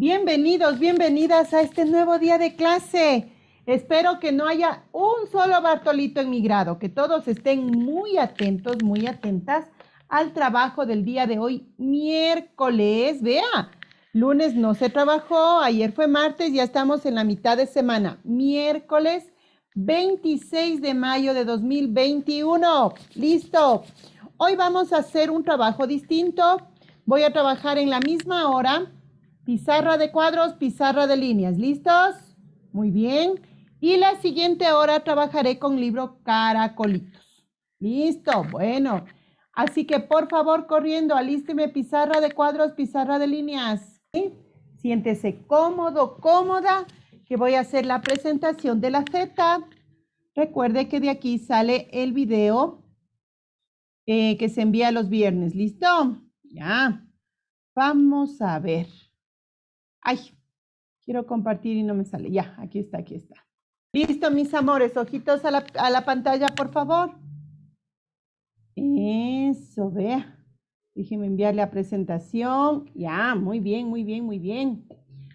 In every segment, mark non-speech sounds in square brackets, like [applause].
Bienvenidos, bienvenidas a este nuevo día de clase. Espero que no haya un solo Bartolito en mi grado, que todos estén muy atentos, muy atentas al trabajo del día de hoy, miércoles. Vea, lunes no se trabajó, ayer fue martes, ya estamos en la mitad de semana, miércoles 26 de mayo de 2021. Listo. Hoy vamos a hacer un trabajo distinto. Voy a trabajar en la misma hora Pizarra de cuadros, pizarra de líneas. ¿Listos? Muy bien. Y la siguiente hora trabajaré con libro Caracolitos. ¿Listo? Bueno. Así que por favor, corriendo, alísteme pizarra de cuadros, pizarra de líneas. ¿Sí? Siéntese cómodo, cómoda, que voy a hacer la presentación de la Z. Recuerde que de aquí sale el video eh, que se envía los viernes. ¿Listo? Ya. Vamos a ver. Ay, quiero compartir y no me sale. Ya, aquí está, aquí está. Listo, mis amores. Ojitos a la, pantalla, por favor. Eso, vea. Déjeme enviarle la presentación. Ya, muy bien, muy bien, muy bien.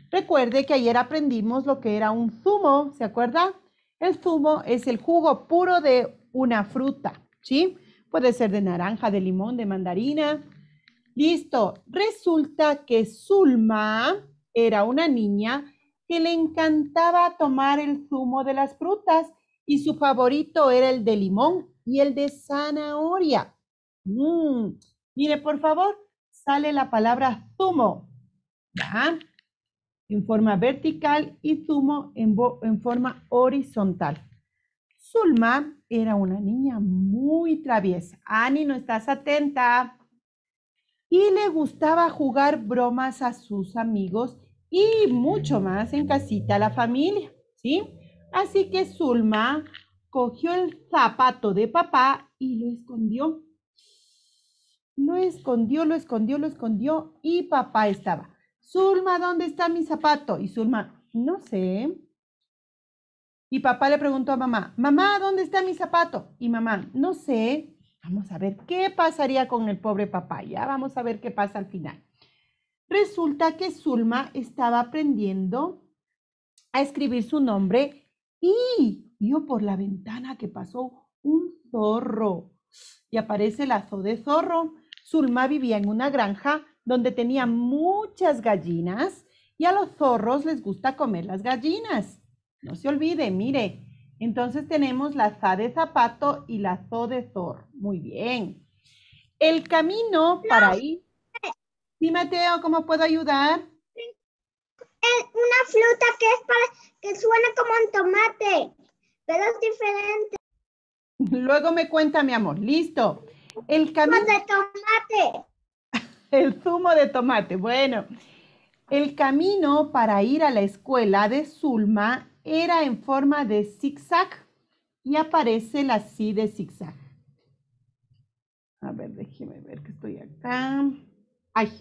Recuerde que ayer aprendimos lo que era un zumo, ¿se acuerda? El zumo es el jugo puro de una fruta, ¿sí? Puede ser de naranja, de limón, de mandarina. Listo. Resulta que Zulma era una niña que le encantaba tomar el zumo de las frutas y su favorito era el de limón y el de zanahoria. Mm. Mire, por favor, sale la palabra zumo. En forma vertical y zumo en, en forma horizontal. Zulma era una niña muy traviesa. Ani, no estás atenta. Y le gustaba jugar bromas a sus amigos y mucho más en casita la familia, ¿sí? Así que Zulma cogió el zapato de papá y lo escondió. Lo escondió, lo escondió, lo escondió y papá estaba. Zulma, ¿dónde está mi zapato? Y Zulma, no sé. Y papá le preguntó a mamá, mamá, ¿dónde está mi zapato? Y mamá, no sé. Vamos a ver qué pasaría con el pobre papá. Ya vamos a ver qué pasa al final. Resulta que Zulma estaba aprendiendo a escribir su nombre y vio por la ventana que pasó un zorro. Y aparece el azo de zorro. Zulma vivía en una granja donde tenía muchas gallinas y a los zorros les gusta comer las gallinas. No se olvide, mire. Entonces tenemos la za de zapato y la zo de zorro. Muy bien. El camino para ir. Sí, Mateo, ¿cómo puedo ayudar? Eh, una fruta que es que suena como un tomate, pero es diferente. Luego me cuenta, mi amor. Listo. El camino de tomate. [laughs] El zumo de tomate. Bueno, el camino para ir a la escuela de Zulma era en forma de zigzag y aparece la C de zigzag. A ver, déjeme ver que estoy acá. Ay,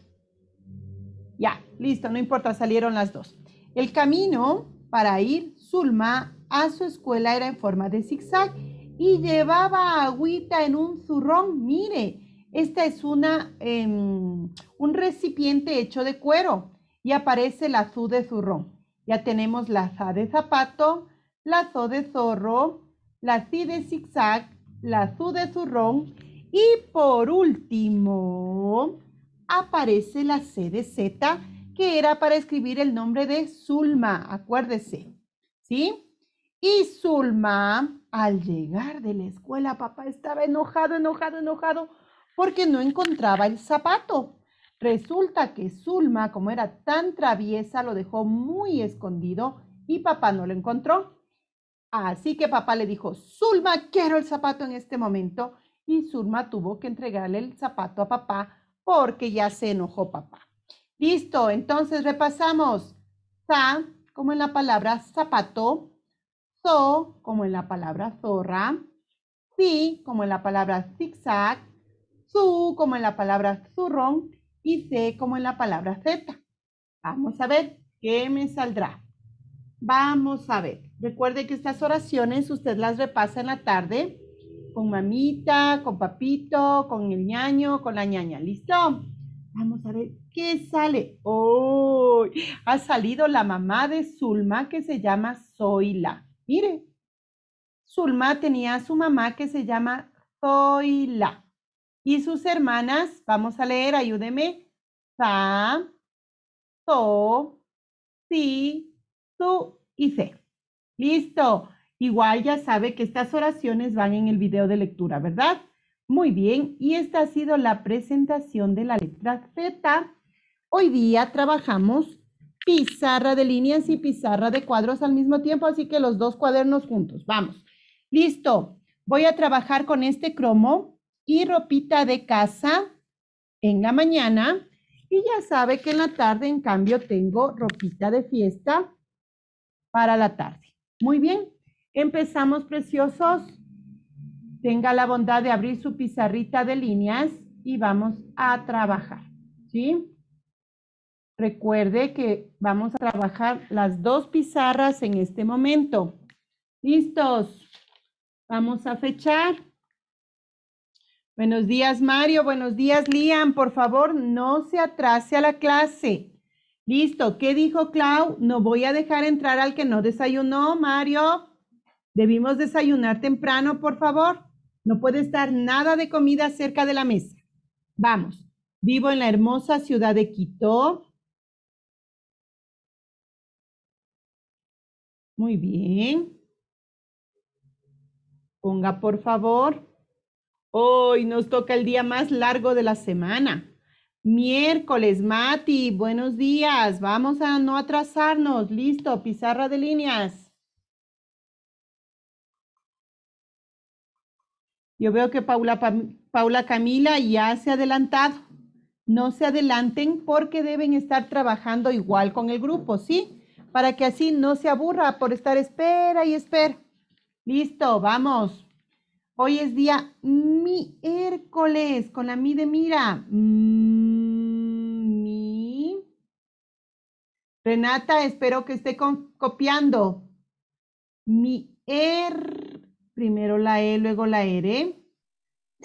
ya, listo, no importa, salieron las dos. El camino para ir Zulma a su escuela era en forma de zigzag y llevaba agüita en un zurrón. Mire, esta es una, em, un recipiente hecho de cuero y aparece la azú de zurrón. Ya tenemos la za de zapato, la zo de zorro, la si de zigzag, la zu de zurrón y por último aparece la C de Z, que era para escribir el nombre de Zulma, acuérdese, ¿sí? Y Zulma, al llegar de la escuela, papá estaba enojado, enojado, enojado, porque no encontraba el zapato. Resulta que Zulma, como era tan traviesa, lo dejó muy escondido y papá no lo encontró. Así que papá le dijo, Zulma, quiero el zapato en este momento. Y Zulma tuvo que entregarle el zapato a papá porque ya se enojó papá. Listo, entonces repasamos. Sa, como en la palabra zapato. So, como en la palabra zorra. Si, como en la palabra zigzag. Su, como en la palabra zurrón. Y se, como en la palabra zeta. Vamos a ver qué me saldrá. Vamos a ver. Recuerde que estas oraciones usted las repasa en la tarde con mamita, con papito, con el ñaño, con la ñaña. ¿Listo? Vamos a ver qué sale. ¡Oh! Ha salido la mamá de Zulma que se llama Zoila. Mire, Zulma tenía a su mamá que se llama Zoila. Y sus hermanas, vamos a leer, ayúdeme. Fa, So, Si, Su y Se. Listo. Igual ya sabe que estas oraciones van en el video de lectura, ¿verdad? Muy bien, y esta ha sido la presentación de la letra Z. Hoy día trabajamos pizarra de líneas y pizarra de cuadros al mismo tiempo, así que los dos cuadernos juntos. Vamos. Listo. Voy a trabajar con este cromo y ropita de casa en la mañana. Y ya sabe que en la tarde, en cambio, tengo ropita de fiesta para la tarde. Muy bien. Empezamos, preciosos. Tenga la bondad de abrir su pizarrita de líneas y vamos a trabajar, ¿sí? Recuerde que vamos a trabajar las dos pizarras en este momento. ¿Listos? Vamos a fechar. Buenos días, Mario. Buenos días, Liam. Por favor, no se atrase a la clase. Listo. ¿Qué dijo Clau? No voy a dejar entrar al que no desayunó, Mario. Debimos desayunar temprano, por favor. No puede estar nada de comida cerca de la mesa. Vamos, vivo en la hermosa ciudad de Quito. Muy bien. Ponga, por favor. Hoy nos toca el día más largo de la semana. Miércoles, Mati, buenos días. Vamos a no atrasarnos. Listo, pizarra de líneas. Yo veo que Paula, Paula Camila ya se ha adelantado. No se adelanten porque deben estar trabajando igual con el grupo, ¿sí? Para que así no se aburra por estar espera y espera. Listo, vamos. Hoy es día miércoles con la mi de mira. Mm, mi. Renata, espero que esté copiando. Mi er primero la E, luego la R.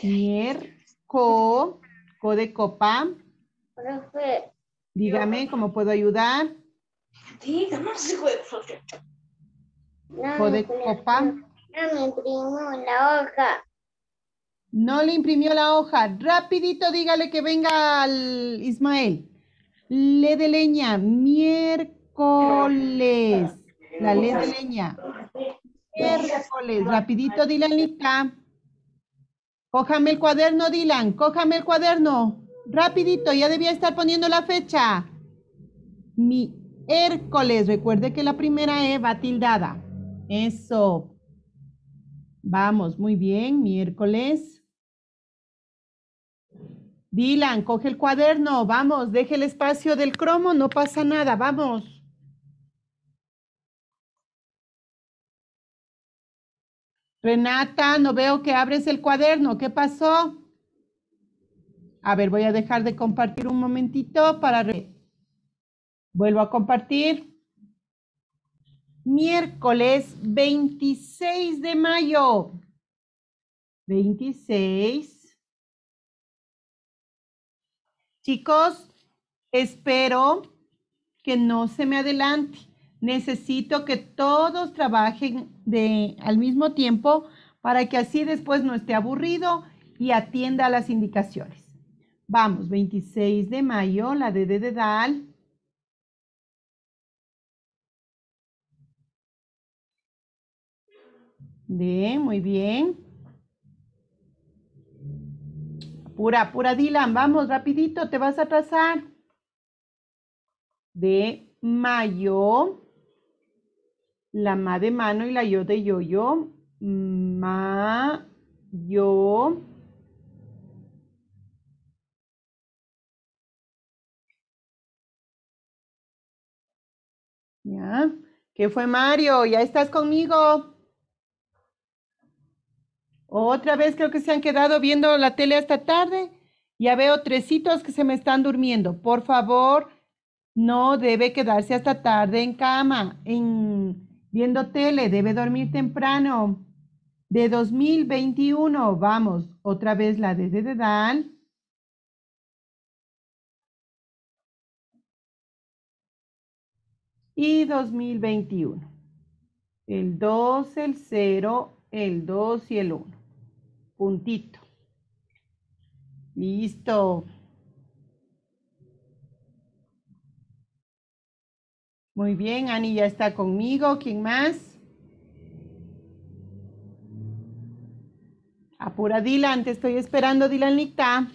Mier, co, co de copa. Dígame, ¿cómo puedo ayudar? No, co de copa. No, me imprimió la hoja. No le imprimió la hoja. Rapidito, dígale que venga al Ismael. Le de leña, miércoles. La le de leña. Miércoles, rapidito, Dilanita. Cójame el cuaderno, Dylan, cójame el cuaderno. Rapidito, ya debía estar poniendo la fecha. Mi Miércoles, recuerde que la primera E va tildada. Eso. Vamos, muy bien, miércoles. Dylan, coge el cuaderno, vamos, deje el espacio del cromo, no pasa nada, vamos. Renata, no veo que abres el cuaderno. ¿Qué pasó? A ver, voy a dejar de compartir un momentito para... Vuelvo a compartir. Miércoles 26 de mayo. 26. Chicos, espero que no se me adelante. Necesito que todos trabajen de, al mismo tiempo para que así después no esté aburrido y atienda las indicaciones. Vamos, 26 de mayo, la de Dedal. De, muy bien. Pura, pura Dylan, vamos, rapidito, te vas a trazar. De mayo la ma de mano y la yo de yo-yo. Ma, yo. ¿Ya? ¿Qué fue Mario? ¿Ya estás conmigo? Otra vez creo que se han quedado viendo la tele hasta tarde. Ya veo tresitos que se me están durmiendo. Por favor, no debe quedarse hasta tarde en cama. En viendo tele, debe dormir temprano. De 2021, vamos, otra vez la de dan Y 2021. El 2, el 0, el 2 y el 1. Puntito. Listo. Muy bien, Ani ya está conmigo. ¿Quién más? Apura Dylan, te estoy esperando, Dylanita.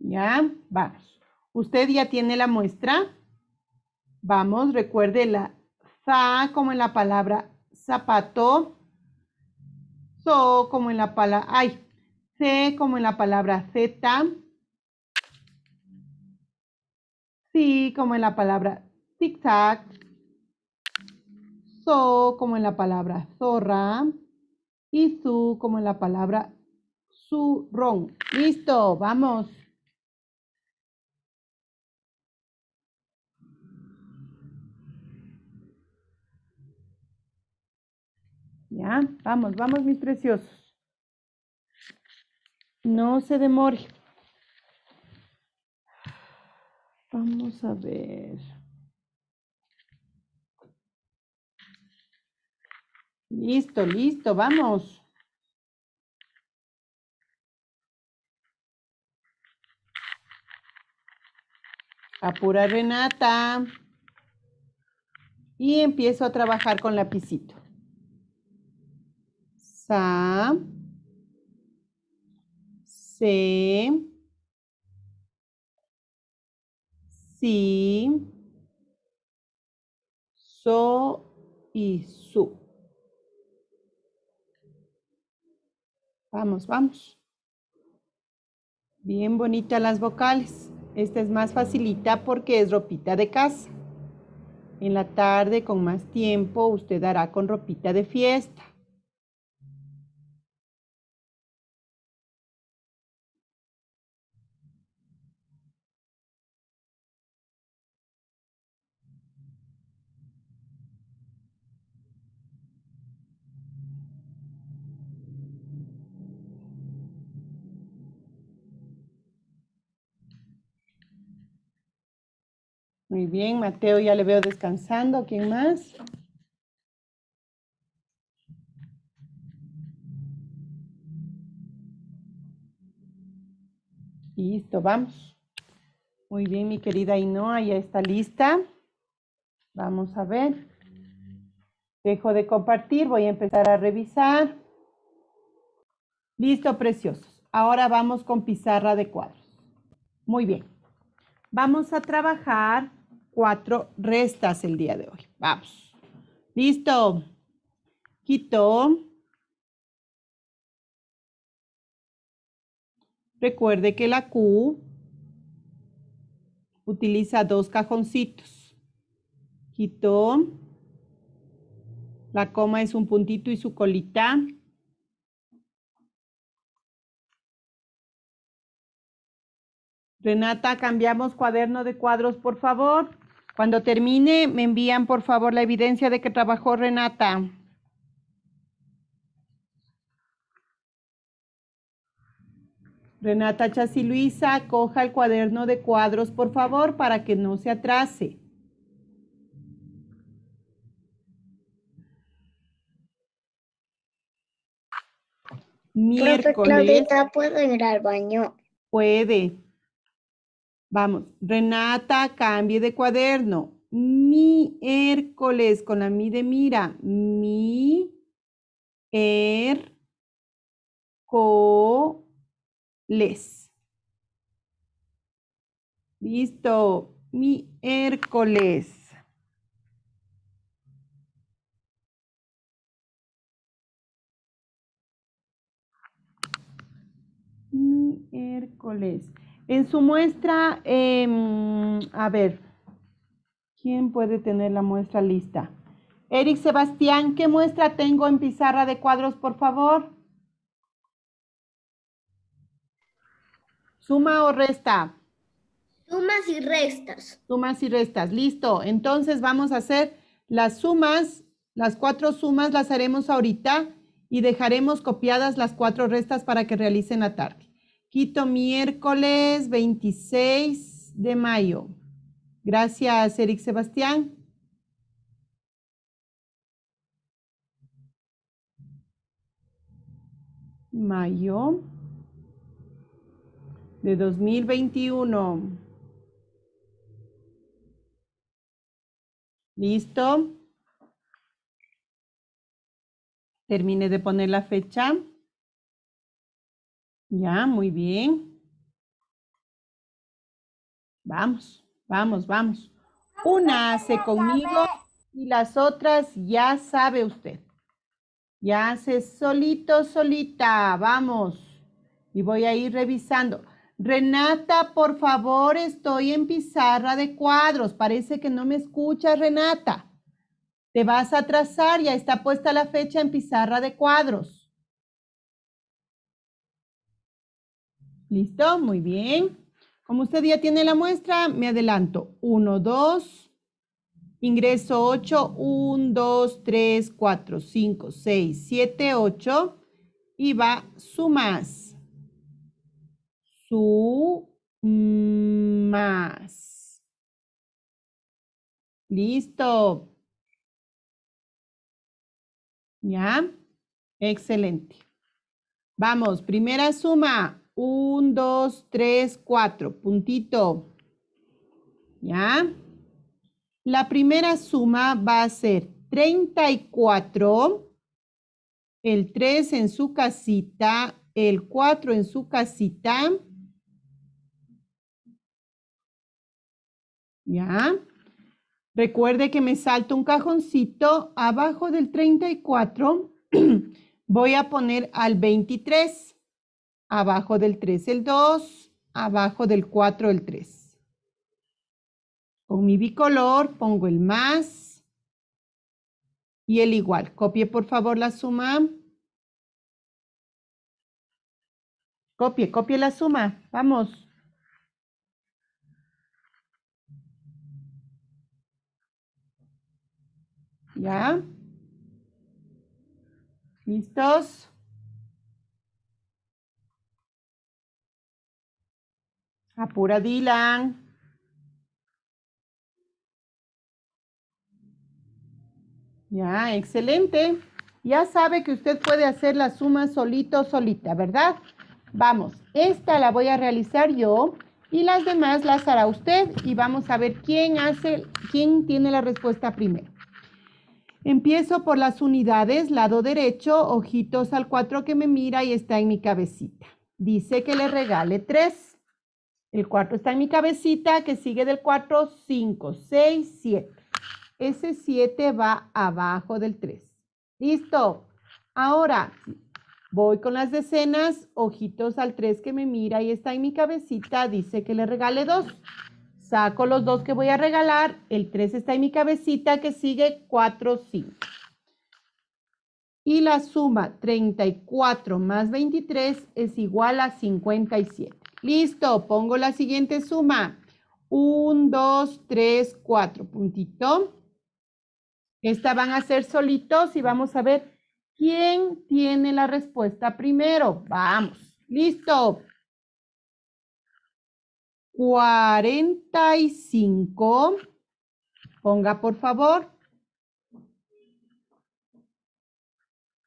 Ya, vamos. Usted ya tiene la muestra. Vamos, recuerde la za como en la palabra zapato, so como en la palabra, ay, C como en la palabra Z. Sí como en la palabra zigzag. So como en la palabra zorra. Y su como en la palabra zurrón. Listo, vamos. Ya, vamos, vamos mis preciosos. No se demore. Vamos a ver. Listo, listo, vamos. Apura Renata. Y empiezo a trabajar con lapicito. Sam. Se, Si, So y Su. Vamos, vamos. Bien bonitas las vocales. Esta es más facilita porque es ropita de casa. En la tarde, con más tiempo, usted hará con ropita de fiesta. Muy bien, Mateo ya le veo descansando. ¿Quién más? Listo, vamos. Muy bien, mi querida Inoa, ya está lista. Vamos a ver. Dejo de compartir, voy a empezar a revisar. Listo, preciosos. Ahora vamos con pizarra de cuadros. Muy bien. Vamos a trabajar cuatro restas el día de hoy. Vamos. Listo. Quito. Recuerde que la Q utiliza dos cajoncitos. Quito. La coma es un puntito y su colita. Renata, cambiamos cuaderno de cuadros, por favor. Cuando termine, me envían por favor la evidencia de que trabajó Renata. Renata Chasiluisa, Luisa, coja el cuaderno de cuadros, por favor, para que no se atrase. Miércoles. ¿puedo ir al baño? Puede. Vamos, Renata, cambie de cuaderno. Mi Hércules, con la mi de mira. Mi er co Mi Listo. Mi Hércules. En su muestra, em, a ver, ¿quién puede tener la muestra lista? Eric Sebastián, ¿qué muestra tengo en pizarra de cuadros, por favor? ¿Suma o resta? Sumas y restas. Sumas y restas, listo. Entonces vamos a hacer las sumas, las cuatro sumas las haremos ahorita y dejaremos copiadas las cuatro restas para que realicen la tarde. Quito miércoles 26 de mayo. Gracias, Eric Sebastián. Mayo de 2021. ¿Listo? Terminé de poner la fecha. Ya, muy bien. Vamos, vamos, vamos. Una hace conmigo y las otras ya sabe usted. Ya hace solito, solita. Vamos. Y voy a ir revisando. Renata, por favor, estoy en pizarra de cuadros. Parece que no me escucha, Renata. Te vas a atrasar, ya está puesta la fecha en pizarra de cuadros. ¿Listo? Muy bien. Como usted ya tiene la muestra, me adelanto. 1, 2, ingreso 8, 1, 2, 3, 4, 5, 6, 7, 8 y va sumas. Sumas. Listo. ¿Ya? Excelente. Vamos, primera suma. Un, dos, tres, cuatro. Puntito. ¿Ya? La primera suma va a ser 34, el 3 en su casita, el 4 en su casita. ¿Ya? Recuerde que me salto un cajoncito abajo del 34. [clears throat] Voy a poner al 23 abajo del 3 el 2, abajo del 4 el 3. Con mi bicolor pongo el más y el igual. Copie por favor la suma. Copie, copie la suma. Vamos. ¿Ya? ¿Listos? Apura Dylan. Ya, excelente. Ya sabe que usted puede hacer la suma solito, solita, ¿verdad? Vamos, esta la voy a realizar yo y las demás las hará usted y vamos a ver quién hace, quién tiene la respuesta primero. Empiezo por las unidades, lado derecho, ojitos al 4 que me mira y está en mi cabecita. Dice que le regale 3. El 4 está en mi cabecita, que sigue del 4, 5, 6, 7. Ese 7 va abajo del 3. Listo. Ahora voy con las decenas, ojitos al 3 que me mira y está en mi cabecita, dice que le regale 2. Saco los dos que voy a regalar, el 3 está en mi cabecita, que sigue 4, 5. Y la suma 34 más 23 es igual a 57. Listo, pongo la siguiente suma. 1, 2, 3, 4, puntito. Esta van a ser solitos y vamos a ver quién tiene la respuesta primero. Vamos, listo. 45, ponga por favor,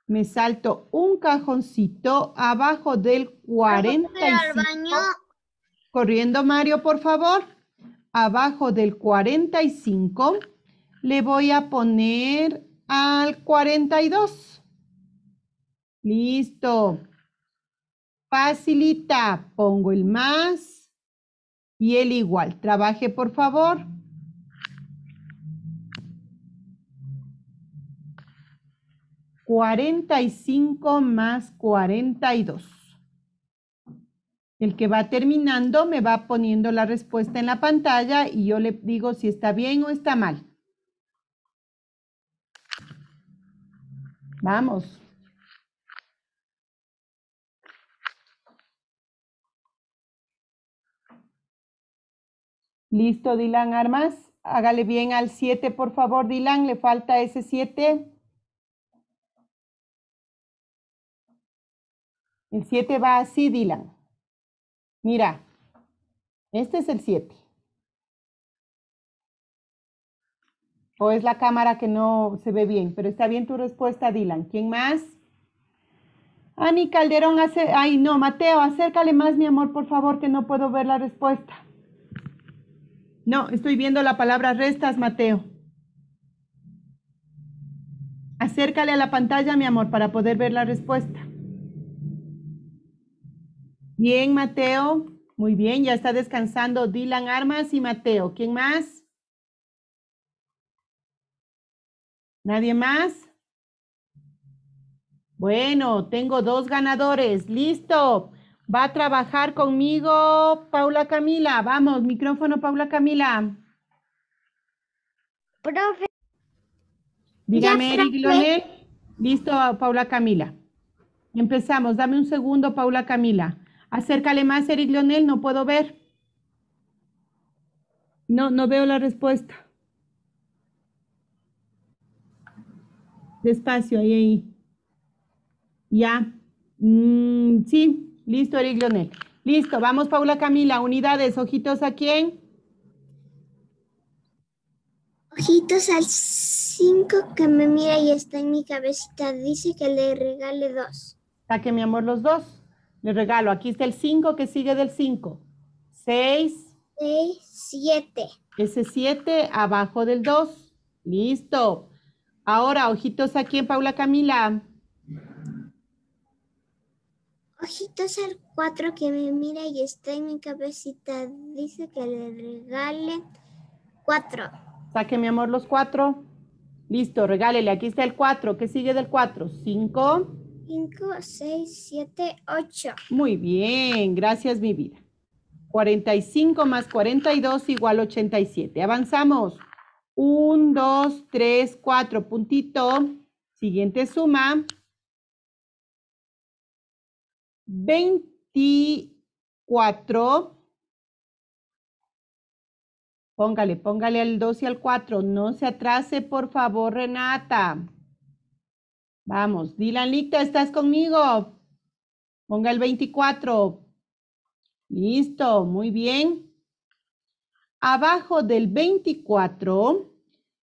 me salto un cajoncito abajo del 45. Corriendo, Mario, por favor. Abajo del 45 le voy a poner al 42. Listo. Facilita. Pongo el más y el igual. Trabaje, por favor. 45 más 42. El que va terminando me va poniendo la respuesta en la pantalla y yo le digo si está bien o está mal. Vamos. Listo, Dylan Armas. Hágale bien al 7, por favor, Dylan. Le falta ese 7. El 7 va así, Dylan. Mira, este es el 7. O es la cámara que no se ve bien, pero está bien tu respuesta, Dylan. ¿Quién más? Ani Calderón hace, ay no, Mateo, acércale más, mi amor, por favor, que no puedo ver la respuesta. No, estoy viendo la palabra restas, Mateo. Acércale a la pantalla, mi amor, para poder ver la respuesta. Bien, Mateo. Muy bien, ya está descansando Dylan Armas y Mateo. ¿Quién más? ¿Nadie más? Bueno, tengo dos ganadores. Listo. Va a trabajar conmigo Paula Camila. Vamos, micrófono Paula Camila. Profe. Dígame, Eric Listo, Paula Camila. Empezamos. Dame un segundo, Paula Camila. Acércale más, Eric Lionel, no puedo ver. No, no veo la respuesta. Despacio, ahí, ahí. Ya. Mm, sí, listo, Eric Lionel Listo, vamos, Paula Camila, unidades, ojitos a quién. Ojitos al 5 que me mira y está en mi cabecita. Dice que le regale dos. Saque, mi amor, los dos. Le regalo, aquí está el 5 que sigue del 5. 6. 6, 7. Ese 7 abajo del 2. Listo. Ahora, ojitos aquí en Paula Camila. Ojitos al 4 que me mira y está en mi cabecita. Dice que le regale 4. Saque, mi amor, los 4. Listo, regálele. Aquí está el 4. ¿Qué sigue del 4? 5. 5, 6, 7, 8. Muy bien, gracias mi vida. 45 más 42 igual 87. Avanzamos. 1, 2, 3, 4, puntito. Siguiente suma. 24. Póngale, póngale al 2 y al 4. No se atrase, por favor, Renata. Vamos, Dylan Licta, ¿estás conmigo? Ponga el 24. Listo, muy bien. Abajo del 24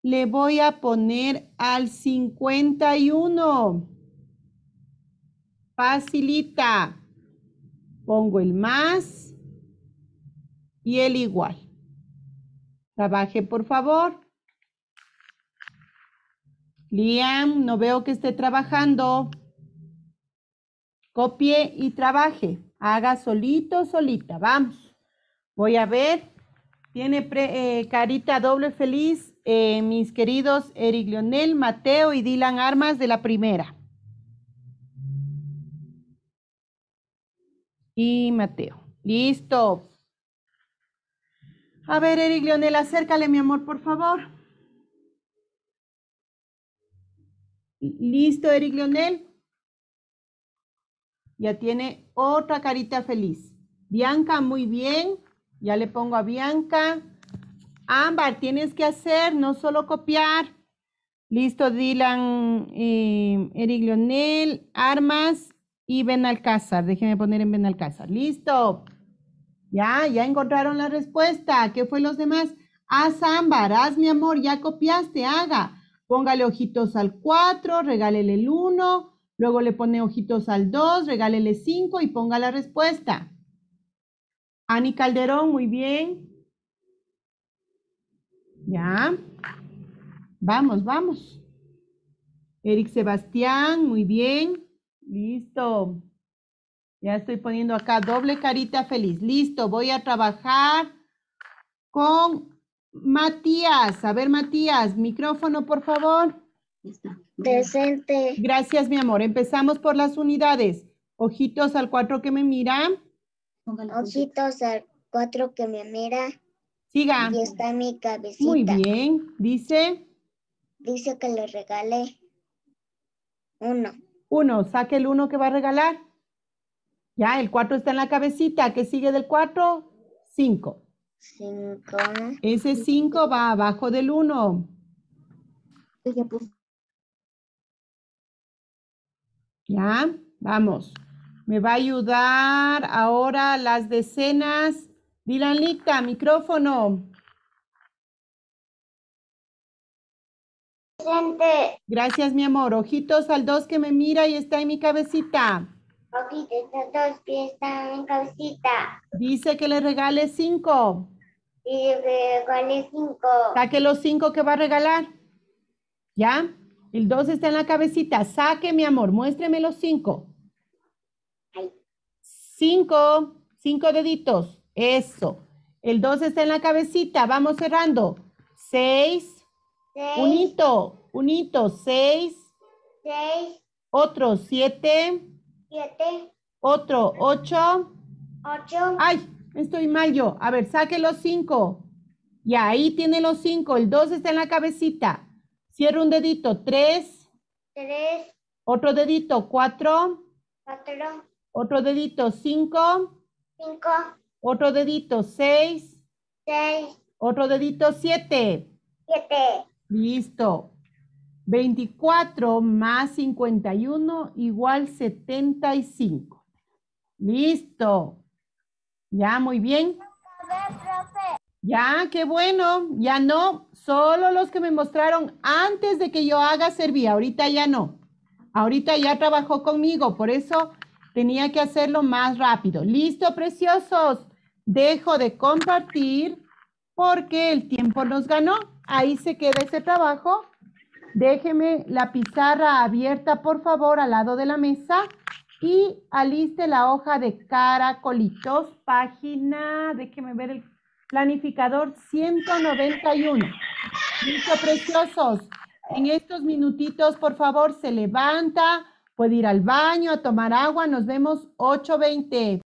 le voy a poner al 51. Facilita. Pongo el más y el igual. Trabaje, por favor. Liam, no veo que esté trabajando. Copie y trabaje. Haga solito, solita. Vamos. Voy a ver. Tiene eh, carita doble feliz eh, mis queridos Eric Leonel, Mateo y Dylan Armas de la primera. Y Mateo. Listo. A ver, Eric Leonel, acércale, mi amor, por favor. ¿Listo, Eric Leonel? Ya tiene otra carita feliz. Bianca, muy bien. Ya le pongo a Bianca. Ámbar, tienes que hacer, no solo copiar. Listo, Dylan, eh, Eric Leonel, Armas y Benalcázar. Déjenme poner en Benalcázar. Listo. Ya, ya encontraron la respuesta. ¿Qué fue los demás? Haz ámbar, haz mi amor, ya copiaste, haga. Póngale ojitos al 4, regálele el 1, luego le pone ojitos al 2, regálele 5 y ponga la respuesta. Ani Calderón, muy bien. Ya. Vamos, vamos. Eric Sebastián, muy bien. Listo. Ya estoy poniendo acá doble carita feliz. Listo, voy a trabajar con Matías, a ver Matías, micrófono por favor. Presente. Gracias mi amor. Empezamos por las unidades. Ojitos al cuatro que me mira. Ojitos al cuatro que me mira. Siga. Y está mi cabecita. Muy bien. Dice. Dice que le regale uno. Uno. Saque el uno que va a regalar. Ya, el cuatro está en la cabecita. ¿Qué sigue del cuatro? Cinco. 5. Ese 5 va abajo del 1. Ya, vamos. Me va a ayudar ahora las decenas. Milan Licta, micrófono. Gente. Gracias, mi amor. Ojitos al 2 que me mira y está en mi cabecita. Ojitos al 2 que está en mi cabecita. Dice que le regale 5. Y regalé cinco. Saque los cinco que va a regalar. ¿Ya? El dos está en la cabecita. Saque, mi amor. Muéstreme los cinco. Cinco. Cinco deditos. Eso. El dos está en la cabecita. Vamos cerrando. Seis. Unito. Unito. Seis. Seis. Otro. Siete. Siete. Otro. Ocho. Ocho. Ay, Estoy, Mayo. A ver, saque los 5. Y ahí tiene los 5. El 2 está en la cabecita. Cierro un dedito, 3. 3. Otro dedito, 4. 4. Otro dedito, 5. 5. Otro dedito, 6. 6. Otro dedito, 7. 7. Listo. 24 más 51 igual 75. Listo. Ya, muy bien. Ya, qué bueno. Ya no, solo los que me mostraron antes de que yo haga servía. Ahorita ya no. Ahorita ya trabajó conmigo, por eso tenía que hacerlo más rápido. Listo, preciosos. Dejo de compartir porque el tiempo nos ganó. Ahí se queda ese trabajo. Déjeme la pizarra abierta, por favor, al lado de la mesa y aliste la hoja de caracolitos, página, déjeme ver el planificador 191. Listo, preciosos. En estos minutitos, por favor, se levanta, puede ir al baño a tomar agua. Nos vemos 8.20.